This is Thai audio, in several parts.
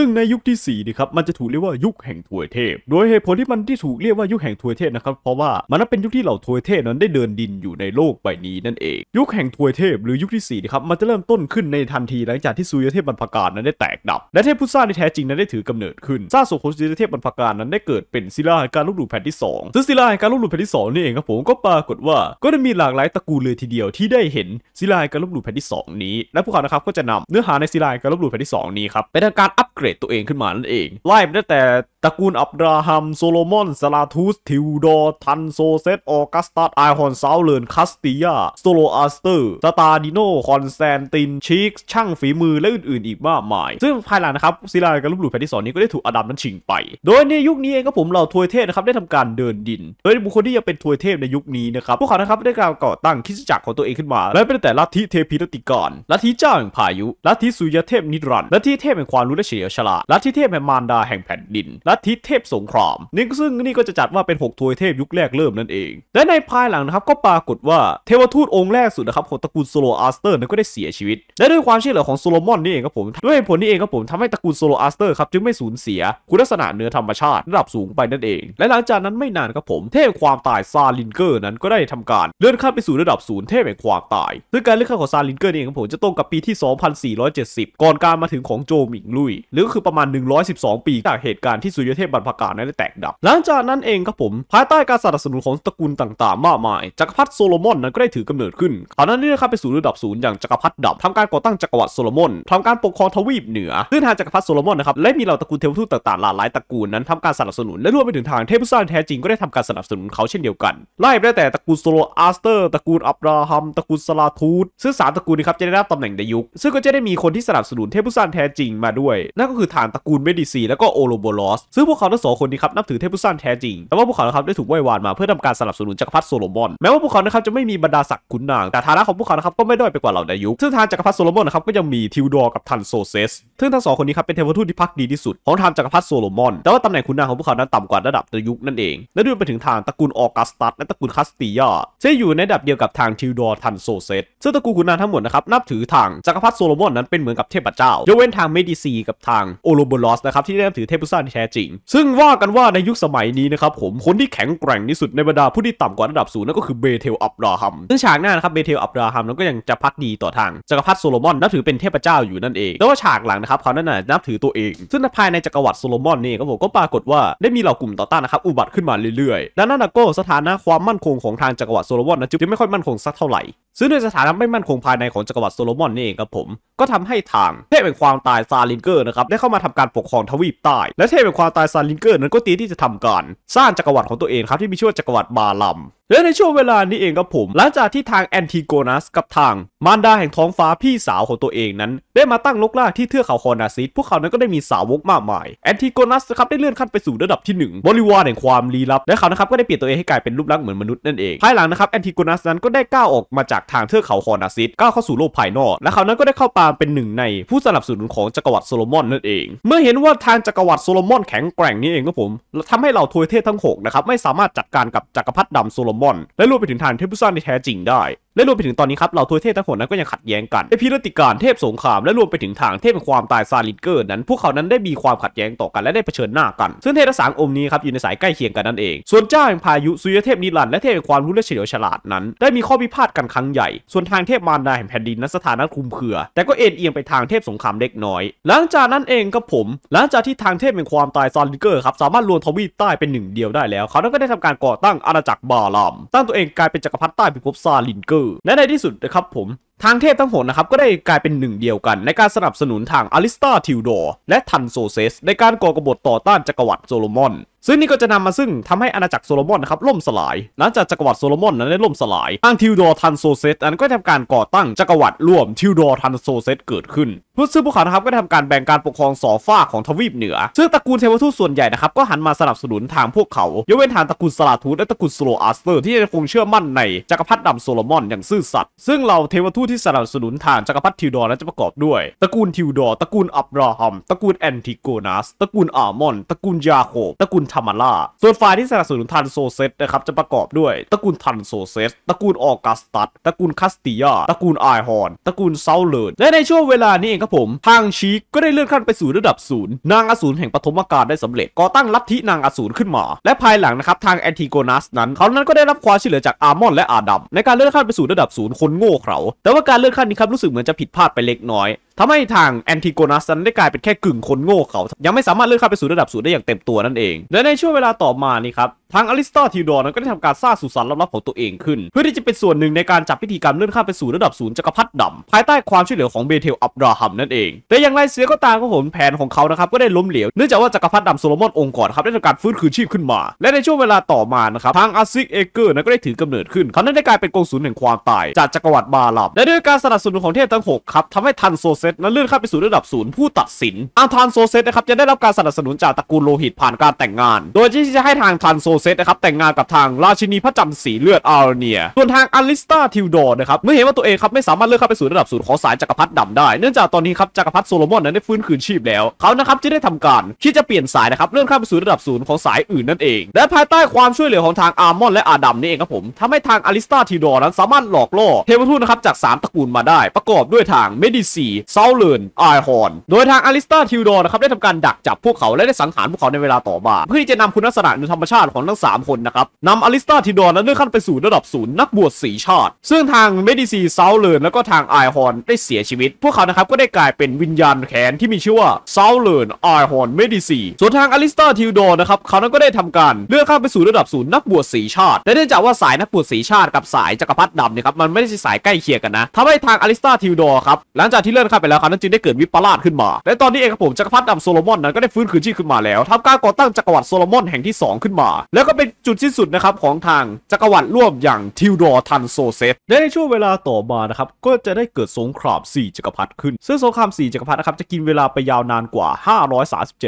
ึ่ง ในยุคที่ 4นี่ครับ มันจะถูกเรียกว่ายุคแห่งถวยเทพ โดยเหตุผลที่มันที่ถูกเรียกว่ายุคแห่งถวยเทพนะครับเพราะว่ามันนั้นเป็นยุคที่เหล่าถวยเทพนั้นได้เดินดินอยู่ในโลกใบนี้นั่นเอง ยุคแห่งถวยเทพหรือยุคที่ 4นี่ครับมันจะเริ่มต้นขึ้นในทันทีหลังจากที่สุริยเทพบรรพการนั้นได้แตกดับและเทพพุทธาในแท้จริงนั้นได้ถือกำเนิดขึ้นซาโซโคสุริยเทพบรรพการนั้นได้เกิดเป็นศิลาแห่งการลุกหลุดแผ่นที่ 2ซึ่งศิลาแห่งการลุกหลุดแผ่นที่2นี่เองครับผมก็ปรากฏว่า ก็ได้มีหลากหลายตระกูลเลยทีเดียวที่ได้เห็นศิลาแห่งการลุกหลุดแผ่นที่ 2 นี้และพวกเขานะครับก็จะนำเนื้อหาในศิลาแห่งการลุกหลุดแผ่นที่ 2 นี้ครับไปทำการอัปกรดตัวเองขึ้นมานั่นเอง ไล่ไปตั้งแต่ตระกูลอับราฮัม โซโลมอนซาลาทูสทิวดอร์ทันโซเซตออกัสตัสไอฮอนซาวเลนคาสติยาโซโลอาสเตอร์สตาดิโนคอนแซนตินชิกช่างฝีมือและอื่นๆอีกมากมาย ซึ่งภายหลังนะครับศิลากับลูกหลุดแผ่นทินสอนนี้ก็ได้ถูกอดัมนั้นชิงไป โดยในยุคนี้เองก็ผมเหล่าทวยเทพนะครับได้ทำการเดินดิน โดยบุคคลที่ยังเป็นทวยเทพในยุคนี้นะครับพวกเขานะครับได้กล่าวก่อตั้งคิสจักรของตัวเองขึ้นมา และเป็นแต่ลัทธิเทพีนติกรลัทธิเจ้าแห่งพายุลัทธิสุยเทพนิรันดร์ลัทธิเทพแห่งความรู้และเฉยยวฉลาดลัทธิเทพแห่งมารดาแห่งแผ่นดิน ลัทธิเทพสงครามนี่ซึ่งนี่ก็จะจัดว่าเป็น6ทวยเทพยุคแรกเริ่มนั่นเอง และในภายหลังนะครับก็ปรากฏว่าเทวทูตองค์แรกสุดนะครับของตระกูลโซโลอาสเตอร์นั้นก็ได้เสียชีวิต และด้วยความช่อเหลือของโซโลมอนนี่เองครับผม ด้วยผลนี้เองครับผมทำให้ตระกูลโซโลอาสเตอร์ครับจึงไม่สูญเสีย คุณลักษณะเนื้อธรรมชาติระดับสูงไปนั่นเอง และหลังจากนั้นไม่นานครับผม เทพความตายซาลินเกอร์ นั้นก็ได้ทำการเลื่อนขั้นไปสู่ระดับศูนย์เทพแห่งความตายซึ่งการเลื่อนขั้นของซาลินเกอร์นี่เองครับผมจะตรงกับปีที่2470 ก่อนการมาถึงของโจมิงลุยหหรือก็คือประมาณ 112 ปีจากเหตุการณ์ที่สุยเทพบรรพกาศนั้นได้แตกดับหลังจากนั้นเองครับผมภายใต้การสนับสนุนของตระกูลต่างๆมากมายจักรพรรดิโซโลมอนนั้นก็ได้ถือกำเนิดขึ้นตอนนั้นนี่นะครับไปสู่ระดับศูนย์อย่างจักรพรรดิดับทำการก่อตั้งจักรวรรดิโซโลมอนทำการปกครองทวีปเหนือซึ่งทางจักรพรรดิโซโลมอนนะครับและมีเหล่าตระกูลเทวทูตต่างๆหลากหลายตระกูลนั้นทำการสนับสนุนและรวมไปถึงทางเทพซานแท้จริงก็ได้ทำการสนับสนุนเขาเช่นเดียวกันไล่ไปแต่ตระกูลโซโลอาสเตอร์ตระกูลอับราฮัมตระกูลสลาทูตซึ่งสามตระกูลนี้ครับจะได้รับตำแหน่งในยุคซึ่งก็จะได้มีคนที่สนับสนุนเทพซานแท้จริงมาด้วยนั่นก็คือฐานตระกูลเมดิซีแล้วก็โอโลโบลอสซึ่งพวกเขาทั้งสองคนนี้ครับ นับถือเทพุู้สรแท้จริงแต่ว่าพวกเขาครับได้ถูกไหว้วานมาเพื่อทำการสนับสนุนจักรพรรดิโซโลมอน แม้ว่าพวกเขานะครับจะไม่มีบรรดาศักดิ์ขุนนางแต่ฐานะของพวกเขานะครับก็ไม่ด้อยไปกว่าเหล่าในยุคซึ่งทางจักรพรรดิโซโลมอนนะครับก็ยังมีทิวดอร์กับทันโซเซสซึ่งทั้งสองคนนี้ครับเป็นเทวทูตที่พักดีที่สุด ของทางจักรพรรดิโซโลมอนแต่ว่าตำแหน่งขุนนางของพวกเขานั้นต่ำกว่าระดับในยุคนั่นเองและด้วยไปถึงทางตระกูลออกัสตัสและตระกูลคัสติยาซึ่งอยู่ในระดับเดียวกับทางทิวดอร์ทันโซเซสซึ่งตระกูลขุนนางทั้งหมดนะครับนับถือทางจักรพรรดิโซโลมอนนั้นเป็นเหมือนกับเทพเจ้ายกเว้นทางเมดิซีกับทางโอโลบบลอสนะครับที่ได้นับถือเทพุซานแท้จริง ซึ่งว่ากันว่าในยุคสมัยนี้นะครับผม คนที่แข็งแกร่งที่สุดในบรรดาผู้ที่ต่ำกว่าระดับศูนย์นั่นก็คือเบเทล อับราฮัมซึ่งฉากหน้านะครับเบเทล อับราฮัมนั้นก็ยังจะพักดีต่อทางจักรพรรดิโซโลมอนนับถือเป็นเทพเจ้าอยู่นั่นเองแต่ว่าฉากหลังนะครับเขานั้นน่ะนับถือตัวเอง ซึ่งภายในจักรวรรดิโซโลมอนนี่ก็ผมก็ปรากฏว่าได้มีเหล่ากลุ่มต่อต้านนะครับอุบัติขึ้นมาเรื่อยๆดังนั้นก็สถานะความมั่นคงของทางจักรวรรดิโซโลมอนนะจึงไม่ค่อยมั่นคงสักเท่าไหร่ ซึ่งด้วยสถานะไม่มั่นคงภายในของจักรวรรดิโซโลมอนนี่เองครับผมก็ทำให้ทางเทพแห่งความตายซาลินเกอร์นะครับได้เข้ามาทำการปกครองทวีปใต้ และเทพแห่งความตายซาลิงเกอร์นั้นก็ตีที่จะทำการสร้างจักรวรรดิของตัวเองครับที่มีชื่อว่าจักรวรรดิบาลัมและในช่วงเวลานี้เองครับผมหลังจากที่ทางแอนติโกนัสกับทางมารดาแห่งท้องฟ้าพี่สาวของตัวเองนั้นได้มาตั้งลกล่าที่เทือกเขาคอนาซิสพวกเขานั้นก็ได้มีสาวกมากมายแอนติโกนัสนะครับ ได้เลื่อนขั้นไปสู่ระดับที่ 1 บริวารแห่งความลี้ลับและเขานะครับก็ได้เปลี่ยนตัวเองให้กลายเป็นรูปลักษณ์เหมือนมนุษย์นั่นเอง ภายหลังนะครับแอนติโกนัสนั้นก็ได้ก้าวออกมาจากทางเทือกเขาคอนาซิสก้าวเข้าสู่โลกภายนอกและเขานั้นก็ได้เข้าปามเป็นหนึ่งในผู้สนับสนุนของจักรวรรดิโซโลมอนนั่นเอง เมื่อเห็นว่าทางจักรวรรดิโซโลมอนแข็งแกร่งนี้เองครับผมทำให้เหล่าทวยเทพทั้ง6นะครับไม่สามารถจัดการกับจักรพรรดิดำโซโลมมอนและรวมไปถึงฐานเทพุซานในแท้จริงได้และรวมไปถึงตอนนี้ครับเหล่าทวยเทพทั้งหมดนั้นก็ยังขัดแย้งกันในพิรติการเทพสงครามและรวมไปถึงทางเทพแห่งความตายซาลิเกอร์ นั้นพวกเขานั้นได้มีความขัดแย้งต่อกันและได้เผชิญหน้ากันซึ่งเทพทั้งสามองค์นี้ครับอยู่ในสายใกล้เคียงกันนั่นเองส่วนเจ้าแห่งพายุสุยเทพนิรันและเทพแห่งความรู้และเฉลียวฉลาดนั้น ได้มีข้อพิพาทกันครั้งใหญ่ ส่วนทางเทพมารดาแห่งแผ่นดินนั้นสถานะคุมเครือ แต่ก็เอ็นเอียงไปทางเทพสงครามเล็กน้อย หลังจากนั้นเองก็ผม หลังจากที่ทางเทพแห่งความตายซาลิเกอร์ครับสามารถรวมทวีตใต้เป็นหนึ่งเดียวได้แล้ว เขานั้นก็ได้ทำการก่อตั้งอาณาจักรบาลามตั้งตัวเองกลายเป็นจักรพรรดิใต้พิภพซาลิเกอร์และในที่สุดนะครับผมทางเทพทั้งหมดนะครับ ก็ได้กลายเป็นหนึ่งเดียวกัน ในการสนับสนุนทางอลิสตาทิวดอร์และทันโซเซส ในการก่อกบฏต่อต้านจักรวรรดิโซโลมอน ซึ่งนี่ก็จะนำมาซึ่งทำให้อาณาจักรโซโลมอนนะครับล่มสลายหลังจากจักรวรรดิโซโลมอนนั้นได้ล่มสลาย ทางทิวดอร์ทันโซเซส นั้นก็ทำการก่อตั้งจักรวรรดิร่วมทิวดอร์ทันโซเซส เกิดขึ้นพุทธซึ่งพวกเขานะครับก็ทำทำการแบ่งการปกครองสอฟ้าของทวีปเหนือ ซึ่งตระกูลเทวทูตส่วนใหญ่นะครับก็หันมาสนับสนุนทางพวกเขายกเว้นทางตระกูลสลาทูตและตระกูลสโลอาสเตอร์ที่ยังคงเชื่อมั่นในจักรพรรดิดำโซโลมอนอย่างซื่อสัตย์ซึ่งเราเทวทูตที่สนับสนุนฐานจักรพรรดิทิวดอร์และจะประกอบด้วยตระกูลทิวดอร์ตระกูลอับราฮัมตระกูลแอนติโกนัสตระกูลอามอนตระกูลยาโคบตระกูลธรรมาล่าส่วนฝ่ายที่สนับสนุนทานโซเซตนะครับจะประกอบด้วยตระกูลทันโซเซตตระกูลออกัสตัสตระกูลคัสติยาตระกูลไอฮอนตระกูลเซาเลนและในช่วงเวลานี้เองครับผม ทางชีกก็ได้เลื่อนขั้นไปสู่ระดับศูนย์นางอสูรแห่งปฐมกาลได้สำเร็จก่อตั้งลัทธินางอสูรขึ้นมา และภายหลังนะครับทางแอนติโกนัสนั้นเขานั้นก็ได้รับความช่วยเหลือจากอามอนและอาดัมในการเลื่อนขั้นไปสู่ระดับศูนย์คนโง่เขลาแต่ว่าการเลื่อนขั้นนี้ครับ รู้สึกเหมือนจะผิดพลาดไปเล็กน้อยทำให้ทางแอนติโกนัสนั้นได้กลายเป็นแค่กึ่งคนโง่เขา ยังไม่สามารถเลื่อนข้ามไปสู่ระดับสูงได้อย่างเต็มตัวนั่นเอง และในช่วงเวลาต่อมานี่ครับ ทางอลิสตอทิวดอร์นั้นก็ได้ทำการสร้างสุสานลับๆของตัวเองขึ้น เพื่อที่จะเป็นส่วนหนึ่งในการจับพิธีกรรมเลื่อนข้ามไปสู่ระดับศูนย์จักรพรรดิดำภายใต้ความช่วยเหลือของเบเทล อับราฮัมนั่นเอง แต่อย่างไรเสียก็ตามก็ผลแผนของเขานะครับก็ได้ล้มเหลว เนื่องจากว่าจักรพรรดิดำโซโลมอนองค์ก่อนครับได้ทำการฟื้นคืนชีพขึ้นมา และในช่วงเวลาต่อมานะครับทางอาซิกเอเกอร์นั้นก็ได้ถือกำเนิดขึ้นเขานั้นได้กลายเป็นกองศูนย์แห่งความตายจากจักรวรรดิบาลับและด้วยการสนับสนุนของเทพทั้ง6ครับทำให้ทันโซเซตและเลื่อนขั้นไปสู่ระดับศูนย์ผู้ตัดสินอาทานโซเซตนะครับจะได้รับการสนับสนุนจากตระกูลโลหิตผ่านการแต่งงาน โดยที่จะให้ทางทานโซเซตนะครับแต่งงานกับทางราชินีพระจัสีเลือดอาร์เนีย ส่วนทางอลิสตาทิวดอร์นะครับเมื่อเห็นว่าตัวเองครับไม่สามารถเลื่อนขั้นไปสู่ระดับศูนย์ของสายจักรพรรดิดำได้ เนื่องจากตอนนี้ครับจักรพรรดิโซโลมอนนั้นได้ฟื้นคืนชีพแล้ว เขานะครับจะได้ทำการคิดจะเปลี่ยนสายนะครับเลื่อนขั้นไปสู่ระดับศูนย์ของสายอื่นนั่นเอง และภายใต้ความช่วยเหลือของทางอาร์มอนและอาดัมนี่เองครับผมทำให้ทางอลิสตาทิวดอร์นั้นสามารถหลอกล่อเทวทูตนะครับจากมตระกูลมาได้ประกอบด้วยทางเมดิซีซาเลนไอฮอนโดยทางอลิสตาทิวดอร์นะครับได้ทำการดักจับพวกเขา และได้สังหารพวกเขาในเวลาต่อมาเพื่อที่จะนำคุณลักษณะในธรรมชาติของทั้ง 3 คนนะครับนำอลิสตาทิวดอร์นและเลื่อนขั้นไปสู่ระดับศูนย์นักบวชสีชาติ ซึ่งทางเมดิซีเซาเลนแล้วก็ทางไอฮอนได้เสียชีวิต พวกเขานะครับก็ได้กลายเป็นวิญญาณแขนที่มีชื่อว่าเซาเลนไอฮอนเมดิซีส่วนทางอลิสตาทิวดอร์นะครับเขานั้นก็ได้ทำการเลื่อนขั้นไปสู่ระดับศูนย์นักบวชสีชาติและเนื่องจากว่าสายนักบวชสีชาติ กับสายจักรพรรดิดำเนี่ยครับมันไม่ได้สายใกล้เคียงกันนะทำให้ทางอลิสตาทิวดอครับหลังจากที่เลื่อนขั้นาไปแล้วครับ นั่นจึงได้เกิดวิปลาสขึ้นมา และตอนนี้เองครับผมจักรพรรดิดำโซโลมอนนั้นก็ได้ฟื้นคืนชีพขึ้นมาแล้วทำการก่อตั้งจักรวรรดิโซโลมอนแห่งที่2ขึ้นมา แล้วก็เป็นจุดสิ้นสุดนะครับของทางจักรวรรดิร่วมอย่างทิวดอร์ทันโซเซตและในช่วงเวลาต่อมานะครับก็จะได้เกิดสงคราม4จักรพรรดิขึ้น ซึ่งสงคราม4จักรพรรดินะครับจะกินเวลาไปยาวนานกว่า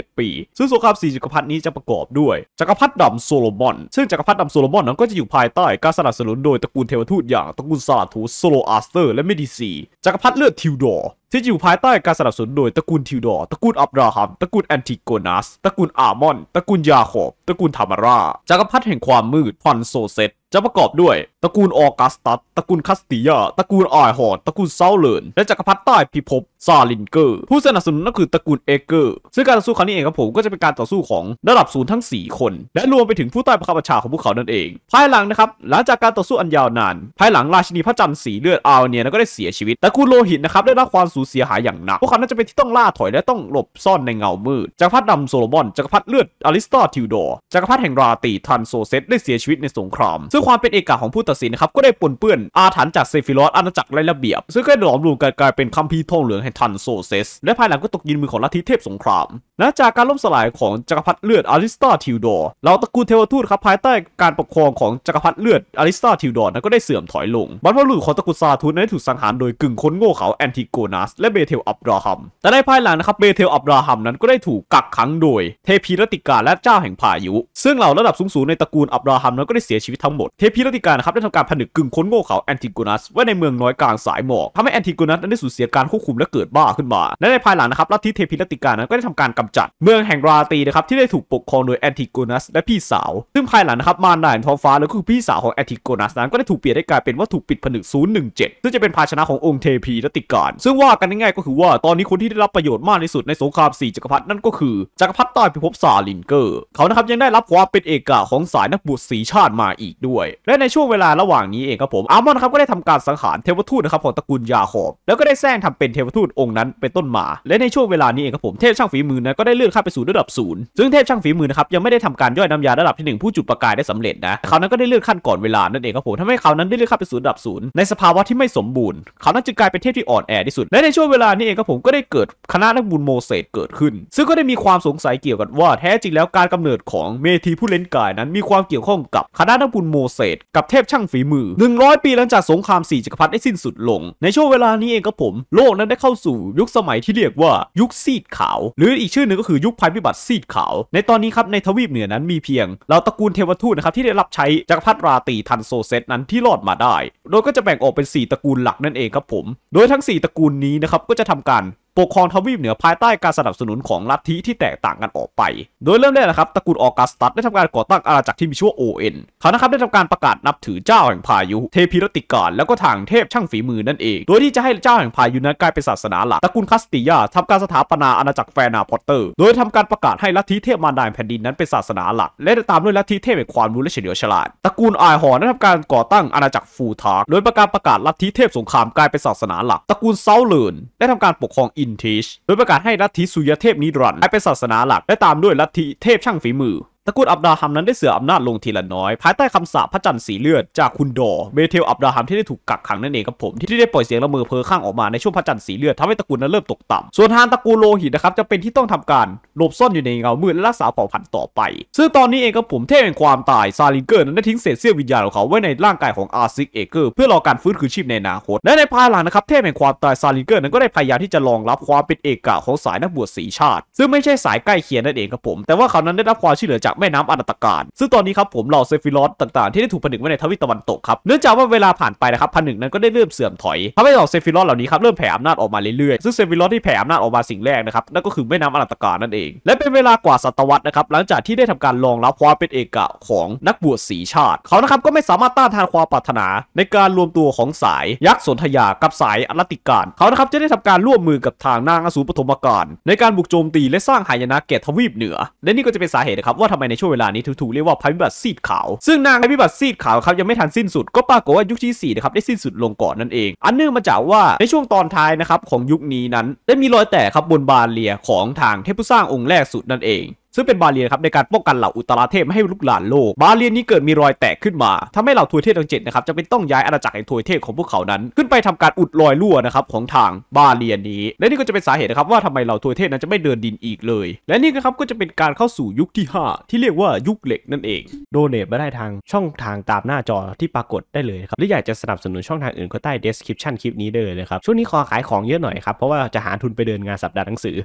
537ปี ซึ่งสงคราม4จักรพรรดินี้จะประกอบด้วยจักรพรรดิดำโซโลมอน ซึ่งจักรพรรดิดำโซโลมอนนั้นก็จะอยู่ภายใต้การสนับสนุนโดยตระกูลเทวทูตอย่างตระกูลซาทูโซโลอาสเตอร์ และเมดิซีจักรพรรดิเลือดทิวดอร์ที่อยู่ภายใต้การสนับสนุนโดยตระกูลทิวดอร์ ตระกูลอับราฮัมตระกูลแอนติโกนัส ตระกูลอามอนตระกูลยาโคบ ตระกูลธามาราจักรพรรดิแห่งความมืดพอนโซเซตจะประกอบด้วยตระกูลออกัสตัสตระกูลคัสติยาตระกูลอายหอนตระกูลเซาเลนและจักรพรรดิใต้พิภพซาลินเกอร์ ผู้สนับสนุนก็คือตระกูลเอเกอร์ซึ่งการต่อสู้ครั้งนี้เองครับผมก็จะเป็นการต่อสู้ของระดับศูนย์ทั้ง 4 คน และรวมไปถึงผู้ใต้ปังคับบัญชาของพวกเขานั่นเอง ภายหลังนะครับ หลังจากการต่อสู้อันยาวนาน ภายหลังราชินี พระจันทร์สีเลือดอาวเนียก็ได้เสียชีวิตตระกูลโลหิตนะครับได้รับความสูญเสียหายอย่างหนักพวกเขาน่าจะเป็นที่ต้องล่าถอยและต้องหลบซ่อนในเงามืดจักรพรรดิดำโซโลมอนจักรพรรดิเลือดอลิสตอทิวดอร์จักรพรรดิแห่งราตีทันโซเซตได้เสียชีวิตในสงครามซึ่งความเป็นเอกาของผู้ตัดสินนะครับ ก็ได้ปนเปื้อนอาถรรพ์จากเซฟิรอสอาณาจักรไรระเบียบ ซึ่งก็หลอมรวมกันกลายเป็นคัมภีร์ทองเหลืองแห่งทันโซเซส และภายหลังก็ตกยินมือของลัทธิเทพสงครามนะจากการล่มสลายของจกักรพรรดิเลือดอลิสตาทิวดอร์เหล่าตระกูลเทวทูตครับ ภายใต้การปกครองของจกักรพรรดิเลือดอลิสตาทิวดอร์นั้นก็ได้เสื่อมถอยลงบรรพบุรุษของตระกูลซาทูนนั้นถูกสังหาร โดยกึ่งคนโง่เขาแอนติโกนัสและเบเทลอับราฮัม แต่ในภายหลังนะครับเบเทลอับราฮัมนั้นก็ได้ถูกกักขังโดยเทพีรติกาและเจ้าแห่งพายุซึ่งเหล่าระดับสูงสๆในตระกูลอับราฮัมนั้นก็ได้เสียชีวิตทั้งหมดเทพีรติกานะครับได้ทำการผนึกกึ่งคนโง่เขาแอนติโกนัสไว้ในเมืองน้อยกลางสายหมอกทำให้แอนติโกนัสนั้นได้สูญเสียการควบคุมและเกิดบ้าขึ้นมาและในภายหลังนะครับลัทธิเทพีรติกานั้นก็ได้ทำการกำจัดเมืองแห่งราตีนะครับ ที่ได้ถูกปกครองโดยแอนติโกนัสและพี่สาว ซึ่งภายหลังนะครับ มารดาแห่งท้องฟ้า แล็คือพี่สาวของแอนติโกนัสนั้นก็ได้ถูกเปลี่ยนให้กลายเป็นวัตถุปิดผนึก 017 ซึ่งจะเป็นภาชนะขององค์เทพีรติกาลซึ่งว่ากันง่ายๆก็คือว่าตอนนี้คนที่ได้รับประโยชน์มากที่สุดในสงครามสี่จักรพรรดินั่นก็คือจักรพรรดิใต้พิภพซาลินเกอร์ เขานะครับยังได้รับความเป็นเอกชของสายนักบวชสีชาติมาอีกด้วย และในช่วงเวลาระหว่างนี้เองครับผม อาร์มอนครับก็ได้ทำการสังหารเทวทูตนะครับของตระกูลยาขอบแล้วก็ได้แซงทำเป็นเทวทูตองค์นั้นเป็นต้นมา และในช่วงเวลานี้เองครับผมเทพช่างฝีมือนั้นก็ได้เลื่อนขั้นไปสู่ระดับศูนย์ซึ่งเทพช่างฝีมือนะครับยังไม่ได้ทำการย่อยน้ายาระดับที่1ผู้จุดประกายได้สำเร็จนะเขานั้นก็ได้เลื่อนขั้นก่อนเวลานั่นเองครับผมทำให้เขานั้นได้เลื่อนขั้นไปสู่ระดับศูนย์ในสภาวะที่ไม่สมบูรณ์เขานั้นจึงกลายเป็นเทพที่อ่อนแอที่สุด และในช่วงเวลานี้เองครับผมก็ได้เกิดคณะนักบุญโมเสสเกิดขึ้น ซึ่งก็ได้มีความสงสัยเกี่ยวกับว่าแท้จริงแล้วการกำเนิดของเมธีผู้เล่นกาย นั้นมีความเกี่ยวข้องกับคณะนักบุญโมเสสกับเทพช่างฝีมือ 100 ปีหลังจากสงครามสี่จักรพรรดิได้สิ้นสุดลง ในช่วงเวลานี้เองครับผม โลกนั้นได้เข้าสู่ ยุคสมัยที่เรียกว่ายุคซีดขาว หรืออีกชื่อหนึ่งก็คือ ยุคภัยพิบัติซีดขาว ในตอนนี้ครับ ในทวีปเหนือนั้นมีเพียงเหล่าตระกูลเทวทูตนะครับ ที่ได้รับใช้จักรพรรดิราตีทันโซเซตนั้นที่รอดมาได้ โดยก็จะแบ่งออกเป็น 4 ตระกูลหลักนั่นเองครับผม โดยทั้ง 4 ตระกูลนี้นะครับ ก็จะทำการปกครองทวีปเหนือภายใต้การสนับสนุนของลัทธิที่แตกต่างกันออกไป โดยเริ่มแรกนะครับตระกูลออกัสตัสได้ทำการก่อตั้งอาณาจักรที่มีชื่อว่าโอเอ็นเขานะครับ ได้ทำการประกาศนับถือเจ้าแห่งพายุ เทพีรติกาลแล้วก็ทางเทพช่างฝีมือนั่นเอง โดยที่จะให้เจ้าแห่งพายุนั้นกลายเป็นศาสนาหลักตระกูลคาสติยาทำการสถาปนาอาณาจักรแฟนาพอตเตอร์ โดยทำการประกาศให้ลัทธิเทพมารดาแผ่นดินนั้นเป็นศาสนาหลัก และตามด้วยลัทธิเทพแห่งความรู้และเฉลียวฉลาดตระกูลไอหอนได้ทำการก่อตั้งอาณาจักรฟูทาร์โดยประกาศประกาศลัทธิเทพสงครามกลายเป็นศาสนาหลักตระกูลเซาเลนได้ทำการปกครองินทิชโดยประกาศให้ลัทธิสุยเทพนิรันดร์เป็นศาสนาหลักและตามด้วยลัทธิเทพช่างฝีมือตระกูลอับราฮัมนั้นได้เสื่ออำนาจลงทีละน้อย ภายใต้คำสาปพระจันทร์สีเลือดจากคุณดอเบเทลอับราฮัมที่ได้ถูกกักขังนั่นเองครับผมที่ได้ปล่อยเสียงละเมอเพอข้างออกมา ในช่วงพระจันทร์สีเลือดทำให้ตระกูลนั้นเริ่มตกต่ำส่วนทานตระกูลโลหิตนะครับจะเป็นที่ต้องทำการหลบซ่อนอยู่ในเงามืดและรักษาเผ่าพันธุ์ต่อไปซึ่งตอนนี้เองครับผมเทพแห่งความตายซาลิเกอร์นั้นได้ทิ้งเศษเสี้ยววิญญาณของเขาไว้ในร่างกายของอาร์ซิกเอเกอร์เพื่อรอการฟื้นคืนชีพในอนาคตและในภายหลังนะครับเทพแห่งความตายซาลิเกอร์นั้นก็ได้พยายามที่จะรองรับความเป็นเอกะของสายนักบวชสีชาติซึ่งไม่ใช่สายใกล้เคียงนั่นเองครับผม แต่ว่าเขานั้นได้รับความช่วยเหลือจากแม่น้ำอนาตการ ซึ่งตอนนี้ครับผมเหล่าเซฟิลอสต่าง ๆที่ได้ถูกผนึกไว้ในทวีตตะวันตกครับ เนื่องจากว่าเวลาผ่านไปนะครับผนึกนั้นก็ได้เริ่มเสื่อมถอยทำให้เหล่าเซฟิลอสเหล่านี้ครับเริ่มแผ่อำนาจออกมาเรื่อยๆ ซึ่งเซฟิลอสที่แผ่อำนาจออกมาสิ่งแรกนะครับนั่นก็คือแม่น้ำอนาตการนั่นเอง และเป็นเวลากว่าศตวรรษนะครับ หลังจากที่ได้ทำการรองรับความเป็นเอกะของนักบวชสีชาติ เขานะครับก็ไม่สามารถต้านทานความปรารถนา ในการรวมตัวของสายยักษ์สนธยากับสายอลติการเขานะครับจะได้ทำการร่วมมือกับทางนางอสูรปฐมกาลในการบุกโจมตีและสร้างหายนะแก่ทวีปเหนือและนี่ก็จะเป็นสาเหตุนะครับว่าทำไปในช่วงเวลานี้ถูกถูกเรียกว่าภัยพิบัติซีดขาว ซึ่งนางภัยพิบัติซีดขาวครับยังไม่ทันสิ้นสุด ก็ปรากฏว่ายุคที่4นะครับได้สิ้นสุดลงก่อนนั่นเองอันเนื่องมาจากว่าในช่วงตอนท้ายนะครับ ของยุคนี้นั้น ได้มีรอยแตกครับบนบานเลียของทางเทพผู้สร้างองค์แรกสุดนั่นเองซึ่งเป็นบาเรียนครับในการป้องกันเหล่าอุตราเทพไม่ให้ลุกลานโลก บาเรียนนี้เกิดมีรอยแตกขึ้นมา ทำให้เหล่าทวยเทพทั้งเจ็ดนะครับจะเป็นต้องย้ายอาณาจักรแห่งทวยเทพของพวกเขานั้น ขึ้นไปทำการอุดรอยรั่วนะครับของทางบาเรียนนี้ และนี่ก็จะเป็นสาเหตุนะครับว่าทำไมเหล่าทวยเทพนั้นจะไม่เดินดินอีกเลย และนี่นะครับก็จะเป็นการเข้าสู่ยุคที่ 5 ที่เรียกว่ายุคเหล็ก นั่นเองโดเนทมาได้ทางช่องทางตามหน้าจอที่ปรากฏได้เลยครับหรืออยากจะสนับสนุนช่องทางอื่นก็ใต้ description คลิปนี้ได้เลยครับช่วงนี้ขอขายของเยอะหน่อยครับเพราะว่าจะหาทุนไปเดินงานสัปดาห์หนังสือ